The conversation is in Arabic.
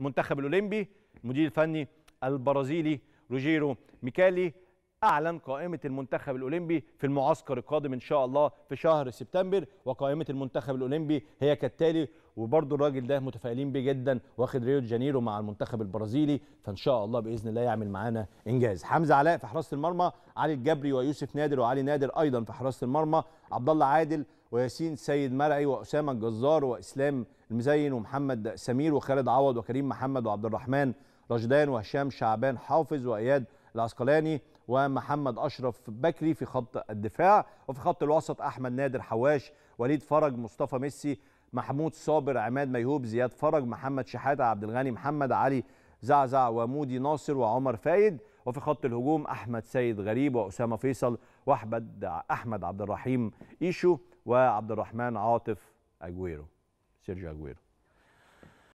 المنتخب الاولمبي المدير الفني البرازيلي روجيرو ميكالي أعلن قائمة المنتخب الأولمبي في المعسكر القادم إن شاء الله في شهر سبتمبر وقائمة المنتخب الأولمبي هي كالتالي وبرضه الراجل ده متفائلين بيه جدا واخد ريو دي جانيرو مع المنتخب البرازيلي فإن شاء الله بإذن الله يعمل معانا إنجاز حمزة علاء في حراسة المرمى علي الجبري ويوسف نادر وعلي نادر أيضا في حراسة المرمى عبد الله عادل وياسين سيد مرعي وأسامة الجزار وإسلام المزين ومحمد سمير وخالد عوض وكريم محمد وعبد الرحمن رشدان وهشام شعبان حافظ وإياد العسقلاني ومحمد أشرف بكري في خط الدفاع وفي خط الوسط أحمد نادر حواش وليد فرج مصطفى ميسي محمود صابر عماد ميهوب زياد فرج محمد شحاتة عبد الغني محمد علي زعزع ومودي ناصر وعمر فايد وفي خط الهجوم احمد سيد غريب واسامه فيصل واحمد احمد عبد الرحيم ايشو وعبد الرحمن عاطف اجويرو سيرجيو اجويرو